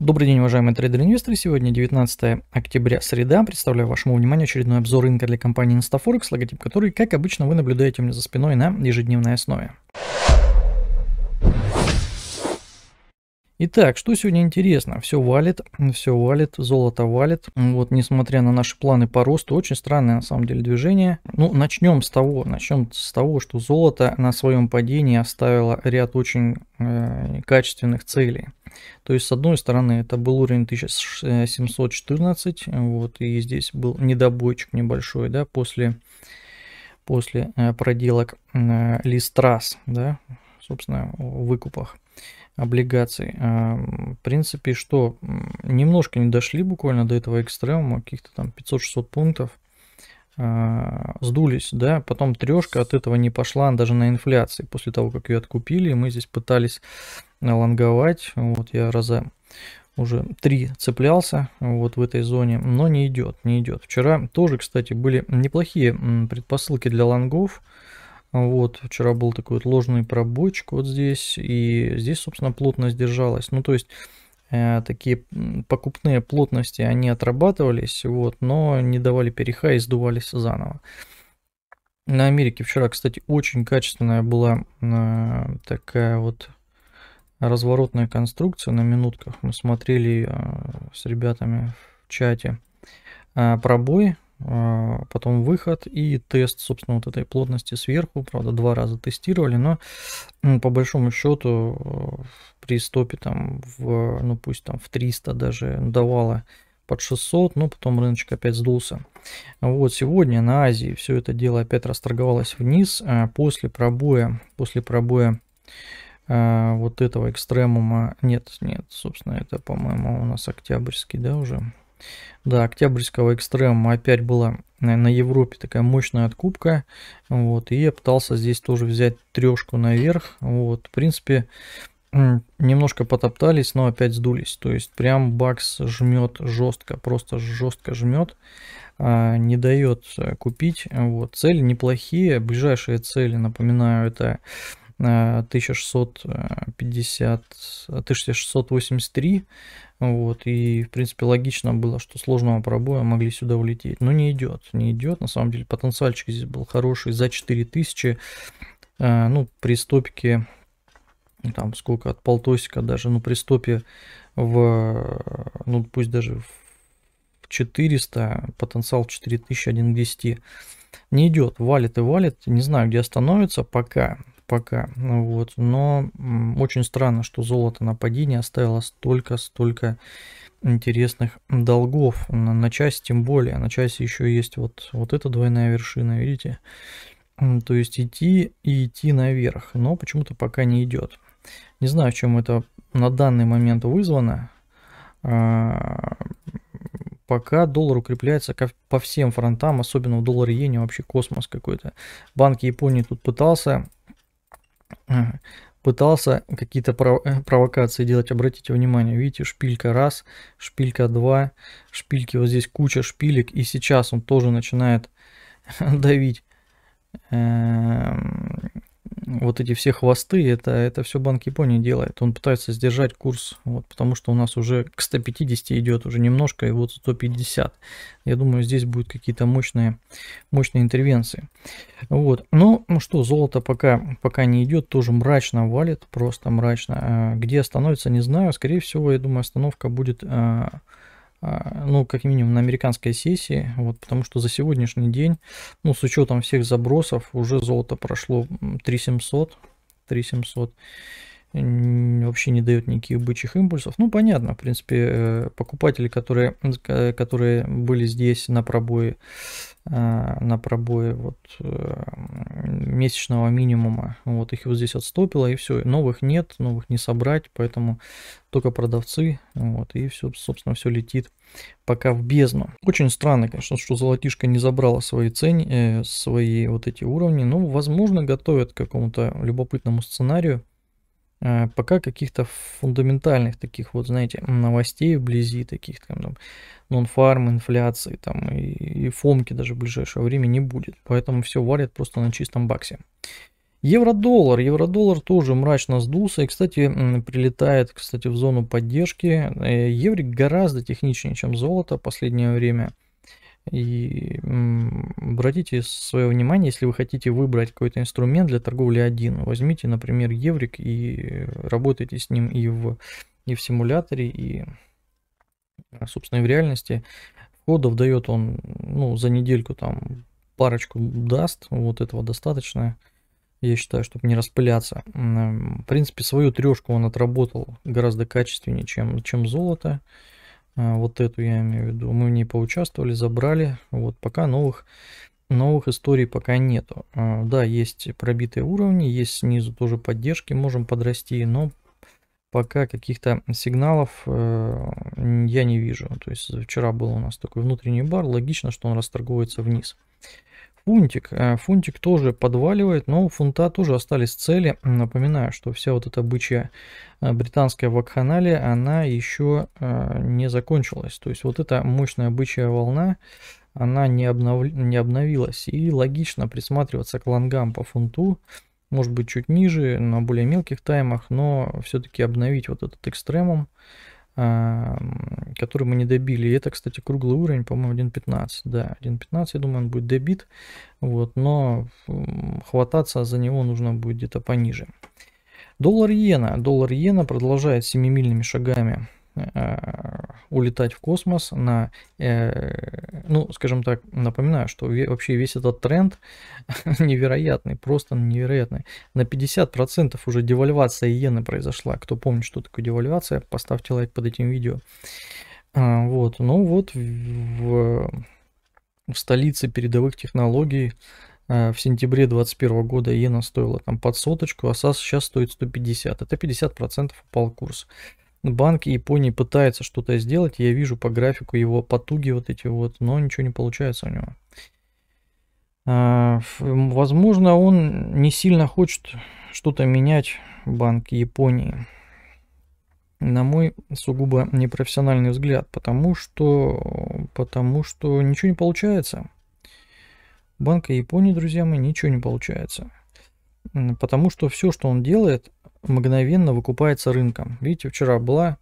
Добрый день, уважаемые трейдеры-инвесторы. Сегодня 19 октября, среда. Представляю вашему вниманию очередной обзор рынка для компании InstaForex, логотип которой, как обычно, вы наблюдаете у меня за спиной на ежедневной основе. Итак, что сегодня интересно? Все валит, все валит, золото валит. Вот, несмотря на наши планы по росту, очень странное на самом деле движение. Ну, начнем с того, начнем с того, что золото на своем падении оставило ряд очень э, качественных целей. То есть, с одной стороны, это был уровень 1714, э, вот, и здесь был недобойчик небольшой, да, после, после э, проделок э, Листрас, да, собственно, в выкупах облигаций. В принципе, что, немножко не дошли буквально до этого экстремума, каких-то там 500-600 пунктов, сдулись, да, потом трешка от этого не пошла даже на инфляции после того, как ее откупили, мы здесь пытались лонговать. Вот я раза уже три цеплялся вот в этой зоне, но не идет, не идет. Вчера тоже, кстати, были неплохие предпосылки для лонгов. Вот, вчера был такой вот ложный пробойчик вот здесь, и здесь, собственно, плотность держалась. Ну, то есть, э, такие покупные плотности, они отрабатывались, вот, но не давали переха и сдувались заново. На Америке вчера, кстати, очень качественная была э, такая вот разворотная конструкция на минутках. Мы смотрели ее э, с ребятами в чате. Э, пробой, э, потом выход и тест, собственно, вот этой плотности сверху. Правда, два раза тестировали, но по большому счету при стопе там в, ну пусть там в 300 даже давало под 600, но потом рыночек опять сдулся. Вот сегодня на Азии все это дело опять расторговалось вниз. После пробоя, после пробоя а, вот этого экстремума нет, нет, собственно, это, по-моему, у нас октябрьский, да, уже. Да, октябрьского экстрема опять была э, на Европе такая мощная откупка. Вот, и я пытался здесь тоже взять трешку наверх. Вот, в принципе, немножко потоптались, но опять сдулись. То есть прям бакс жмет жестко, просто жестко жмет, а, не дает э, купить. Вот, цели неплохие. Ближайшие цели, напоминаю, это 1650, 1683, э, вот, и, в принципе, логично было, что сложного пробоя могли сюда улететь, но не идет, не идет, на самом деле, потенциальчик здесь был хороший, за 4000, э, ну, при стопике, ну, там, сколько, от полтосика даже, ну, при стопе в, ну, пусть даже в 400, потенциал 4000, 1 к 10, не идет, валит и валит, не знаю, где остановится пока, пока. Вот. Но очень странно, что золото на падение оставило столько-столько интересных долгов. На, на часть тем более. На части еще есть вот, вот эта двойная вершина, видите? То есть идти и идти наверх, но почему-то пока не идет. Не знаю, чем это на данный момент вызвано. А, пока доллар укрепляется по всем фронтам, особенно в долларе иене, вообще космос какой-то. Банк Японии тут пытался пытался какие-то э, провокации делать, обратите внимание, видите, шпилька раз, шпилька два, шпильки, вот здесь куча шпилек, и сейчас он тоже начинает давить эм, вот эти все хвосты, это, это все Банк Японии делает. Он пытается сдержать курс, вот, потому что у нас уже к 150 идет, уже немножко, и вот 150. Я думаю, здесь будут какие-то мощные, мощные интервенции. Вот. Но, ну, ну что, золото пока, пока не идет, тоже мрачно валит, просто мрачно. Э, где остановится, не знаю. Скорее всего, я думаю, остановка будет э, а, ну, как минимум, на американской сессии, вот, потому что за сегодняшний день, ну, с учетом всех забросов, уже золото прошло 3700, 3700, вообще не дает никаких бычьих импульсов. Ну, понятно, в принципе, э, покупатели, которые, э, которые были здесь на пробое, э, на пробое вот месячного минимума, вот их вот здесь отстопило, и все, новых нет, новых не собрать, поэтому только продавцы, вот, и все, собственно, все летит пока в бездну. Очень странно, конечно, что золотишко не забрало свои цены, свои вот эти уровни, но, ну, возможно, готовят к какому-то любопытному сценарию, Э, пока каких-то фундаментальных таких вот, знаете, новостей вблизи, таких там, там нон-фарм, инфляции там и, и фомки даже в ближайшее время не будет. Поэтому все варят просто на чистом баксе. Евро-доллар. Евро-доллар тоже мрачно сдулся. И, кстати, прилетает, кстати, в зону поддержки. Э, Еврик гораздо техничнее, чем золото в последнее время – и обратите свое внимание, если вы хотите выбрать какой-то инструмент для торговли один, возьмите, например, еврик и работайте с ним и в, и в симуляторе, и, а, собственно, и в реальности. Входов дает он, ну, за недельку там парочку даст, вот этого достаточно, я считаю, чтобы не распыляться. В принципе, свою трешку он отработал гораздо качественнее, чем, чем золото. А, вот эту я имею в виду. Мы в ней поучаствовали, забрали. Вот пока новых, новых историй пока нету. А, да, есть пробитые уровни, есть снизу тоже поддержки, можем подрасти, но пока каких-то сигналов э, я не вижу. То есть вчера был у нас такой внутренний бар, логично, что он расторговывается вниз. Фунтик. Э, фунтик тоже подваливает, но у фунта тоже остались цели. Напоминаю, что вся вот эта бычья э, британская вакханалия, она еще э, не закончилась. То есть вот эта мощная бычья волна, она не, обнов... не обновилась. И логично присматриваться к лонгам по фунту, может быть чуть ниже, на более мелких таймах, но все-таки обновить вот этот экстремум который мы не добили. И это, кстати, круглый уровень, по-моему, 1.15. Да, 1.15, я думаю, он будет добит. Вот, но хвататься за него нужно будет где-то пониже. Доллар иена. Доллар иена продолжает семимильными шагами Э, улетать в космос на, э, ну, скажем так, напоминаю, что вообще весь этот тренд невероятный, просто невероятный. На 50% процентов уже девальвация иены произошла. Кто помнит, что такое девальвация, поставьте лайк под этим видео. А, вот, ну вот в, в столице передовых технологий э, в сентябре 2021 года иена стоила там под соточку, а SAS сейчас стоит 150. Это 50% упал курс. Банк Японии пытается что-то сделать, я вижу по графику его потуги вот эти вот, но ничего не получается у него. А, возможно, он не сильно хочет что-то менять, Банк Японии. На мой сугубо непрофессиональный взгляд, потому что, потому что ничего не получается. Банка Японии, друзья мои, ничего не получается. Потому что все, что он делает, мгновенно выкупается рынком. Видите, вчера была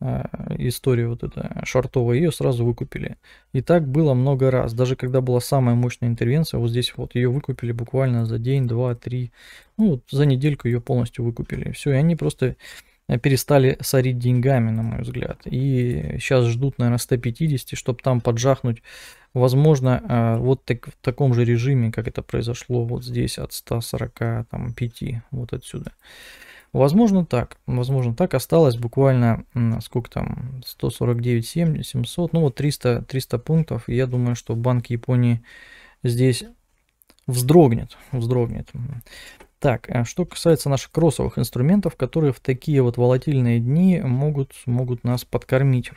э, история вот эта шартовая, ее сразу выкупили. И так было много раз. Даже когда была самая мощная интервенция, вот здесь вот ее выкупили буквально за день, два, три. Ну, вот за недельку ее полностью выкупили. Все, и они просто э, перестали сорить деньгами, на мой взгляд. И сейчас ждут, наверное, 150, чтобы там поджахнуть. Возможно, э, вот так, в таком же режиме, как это произошло вот здесь от 145, вот отсюда. Возможно так, возможно так. Осталось буквально, сколько там, 149, 700, ну вот 300, 300 пунктов. я думаю, что Банк Японии здесь вздрогнет, вздрогнет. Так, э, что касается наших кроссовых инструментов, которые в такие вот волатильные дни могут, могут нас подкормить.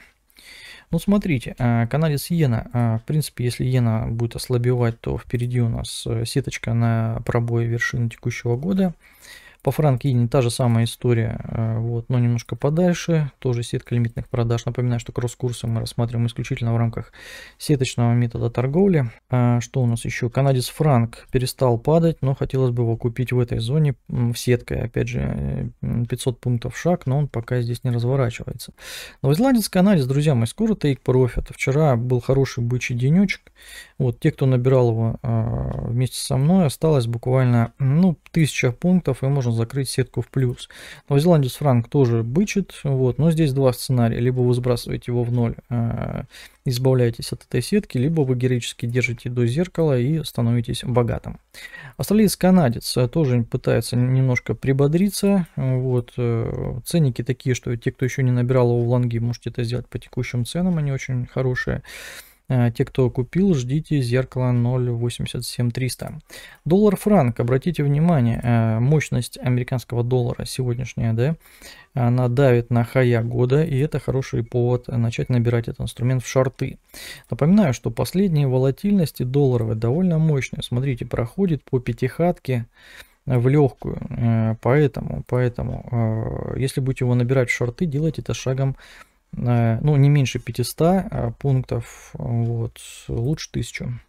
Ну, смотрите, э, канадец иена. Э, в принципе, если иена будет ослабевать, то впереди у нас сеточка на пробое вершины текущего года. По Франкине та же самая история, э, вот, но немножко подальше. Тоже сетка лимитных продаж. Напоминаю, что кросс-курсы мы рассматриваем исключительно в рамках сеточного метода торговли. А, что у нас еще? Канадец франк перестал падать, но хотелось бы его купить в этой зоне в сеткой. Опять же, 500 э, пунктов шаг, но он пока здесь не разворачивается. Новозеландец канадец, друзья мои, скоро тейк профит. Вчера был хороший бычий денечек. Вот те, кто набирал его а, вместе со мной, осталось буквально ну, 1000 пунктов и можно должен закрыть сетку в плюс. Новозеландец франк тоже бычит, вот, но здесь два сценария. Либо вы сбрасываете его в ноль, э, избавляетесь от этой сетки, либо вы героически держите до зеркала и становитесь богатым. Австралиец-канадец э, тоже пытается немножко прибодриться. Вот, э, ценники такие, что те, кто еще не набирал его в лонги, можете это сделать по текущим ценам, они очень хорошие. Э, те, кто купил, ждите зеркала 0.87300. Доллар-франк, обратите внимание, э, мощность американского доллара сегодняшняя, да, она давит на хая года, и это хороший повод начать набирать этот инструмент в шорты Напоминаю, что последние волатильности долларовые довольно мощные. Смотрите, проходит по пятихатке, в легкую. Э, поэтому, поэтому, если будете его набирать в шорты, делайте это шагом ну, не меньше 500 а, пунктов, вот, лучше 1000.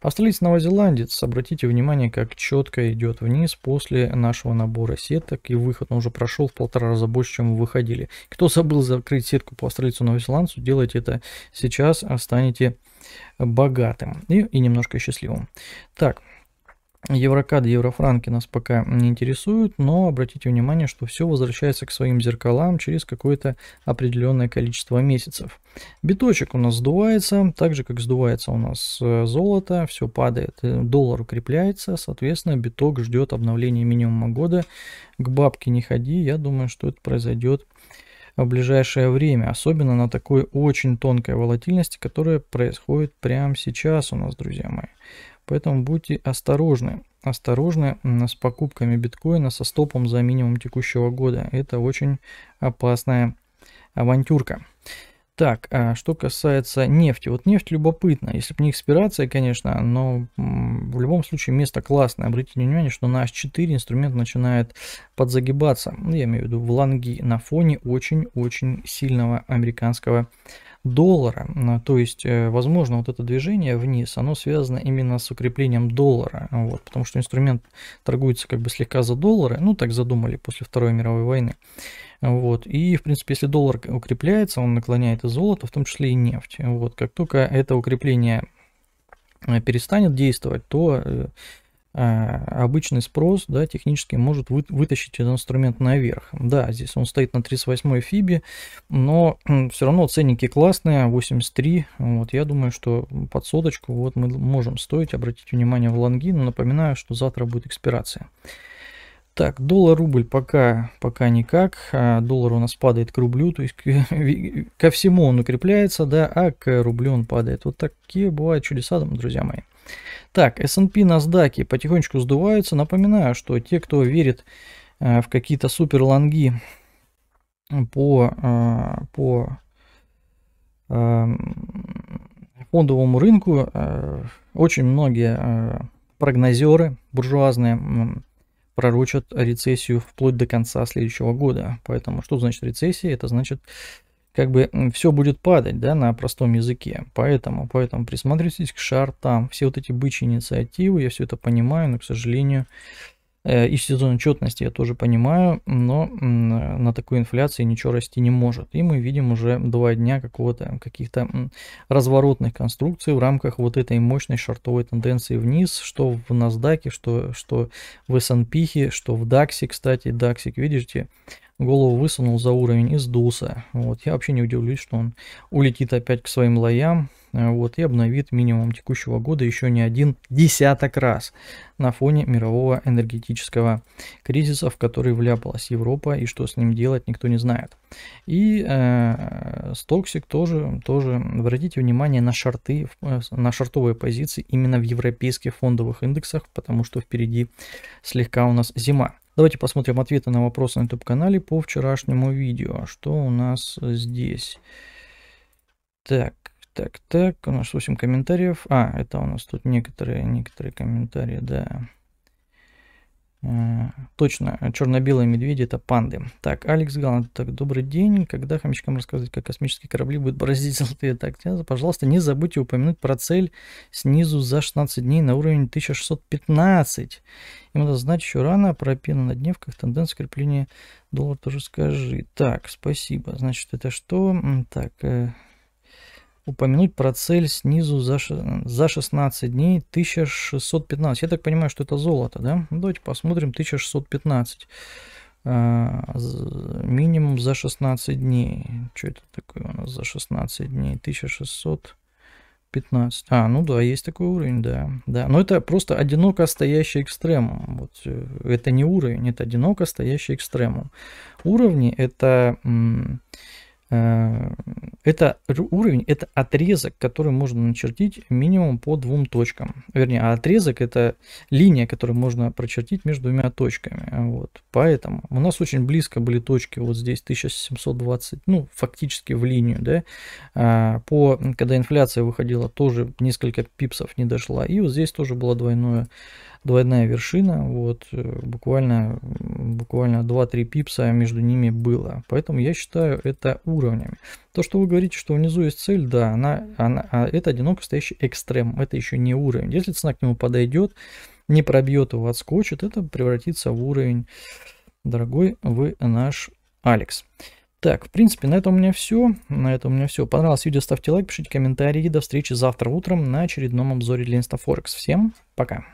Австралиец-новозеландец, обратите внимание, как четко идет вниз после нашего набора сеток и выход. Он уже прошел в полтора раза больше, чем выходили. Кто забыл закрыть сетку по австралийцу-новозеландцу, делайте это сейчас, станете богатым и, и немножко счастливым. Так, Еврокад еврофранки нас пока не интересуют, но обратите внимание, что все возвращается к своим зеркалам через какое-то определенное количество месяцев. Биточек у нас сдувается, так же как сдувается у нас э, золото, все падает, э, доллар укрепляется, соответственно биток ждет обновления минимума года. К бабке не ходи, я думаю, что это произойдет в ближайшее время, особенно на такой очень тонкой волатильности, которая происходит прямо сейчас у нас, друзья мои. Поэтому будьте осторожны. Осторожны с покупками биткоина со стопом за минимум текущего года. Это очень опасная авантюрка. Так, а что касается нефти. Вот нефть любопытна. Если бы не экспирация, конечно, но в любом случае место классное. Обратите внимание, что на H4 инструмент начинает подзагибаться. Ну, я имею в виду в лонги на фоне очень-очень сильного американского доллара. Э, то есть, э, возможно, вот это движение вниз, оно связано именно с укреплением доллара. Вот, потому что инструмент торгуется как бы слегка за доллары. Ну, так задумали после Второй мировой войны. Вот. И, в принципе, если доллар укрепляется, он наклоняет и золото, в том числе и нефть. Вот. Как только это укрепление э, перестанет действовать, то а, обычный спрос, да, технически может вы, вытащить этот инструмент наверх. Да, здесь он стоит на 38 фибе, но все равно ценники классные, 83, вот я думаю, что под соточку вот мы можем стоить, обратить внимание в лонги, но напоминаю, что завтра будет экспирация. Так, доллар-рубль пока, пока никак. А доллар у нас падает к рублю, то есть к, ко всему он укрепляется, да, а к рублю он падает. Вот такие бывают чудеса, друзья мои. Так, S&P, NASDAQ потихонечку сдуваются. Напоминаю, что те, кто верит э, в какие-то суперлонги по, э, по э, фондовому рынку, очень многие прогнозеры буржуазные пророчат рецессию вплоть до конца следующего года. Поэтому что значит рецессия? Это значит, как бы все будет падать, да, на простом языке. Поэтому, поэтому присмотритесь к шартам. Все вот эти бычьи инициативы, я все это понимаю, но, к сожалению, Э, и сезон отчетности я тоже понимаю, но на такой инфляции ничего расти не может. И мы видим уже два дня какого-то каких-то разворотных конструкций в рамках вот этой мощной шортовой тенденции вниз, что в NASDAQ, что, что в S&P, что в DAX, кстати, DAX, видите, голову высунул за уровень и сдулся. Вот, я вообще не удивлюсь, что он улетит опять к своим лоям, Э, вот, и обновит минимум текущего года еще не один десяток раз на фоне мирового энергетического кризиса, в который вляпалась Европа и что с ним делать никто не знает. И э, Стоксик тоже, тоже обратите внимание на шорты э, на шортовые позиции именно в европейских фондовых индексах, потому что впереди слегка у нас зима. Давайте посмотрим ответы на вопросы на YouTube-канале по вчерашнему видео. Что у нас здесь? Так, так, так, у нас 8 комментариев. А, это у нас тут некоторые, некоторые комментарии, да. Э, точно, черно-белые медведи это панды. Так, Алекс Галланд, так, добрый день. Когда хомячкам рассказывать, как космические корабли будут бороздить золотые так, пожалуйста, не забудьте упомянуть про цель снизу за 16 дней на уровень 1615. Им надо знать еще рано про пену на дневках, тенденция крепления доллара тоже скажи. Так, спасибо. Значит, это что? Так, э, упомянуть про цель снизу за, за 16 дней 1615. Я так понимаю, что это золото, да? Ну, давайте посмотрим 1615. А, минимум за 16 дней. Что это такое у нас за 16 дней? 1600... 15. А, ну да, есть такой уровень, да. да. Но это просто одиноко стоящий экстремум. Вот, э, это не уровень, это одиноко стоящий экстремум. Уровни это Э, это уровень, это отрезок, который можно начертить минимум по двум точкам. Вернее, а отрезок это линия, которую можно прочертить между двумя точками. Вот. Поэтому у нас очень близко были точки вот здесь 1720, ну, фактически в линию, да. А, по, когда инфляция выходила, тоже несколько пипсов не дошла. И вот здесь тоже было двойное двойная вершина, вот, э, буквально, буквально 2-3 пипса между ними было. Поэтому я считаю это уровнями. То, что вы говорите, что внизу есть цель, да, она, она, а это одиноко стоящий экстрем, это еще не уровень. Если цена к нему подойдет, не пробьет его, отскочит, это превратится в уровень, дорогой вы наш Алекс. Так, в принципе, на этом у меня все. На этом у меня все. Понравилось видео, ставьте лайк, пишите комментарии. До встречи завтра утром на очередном обзоре для InstaForex. Всем пока.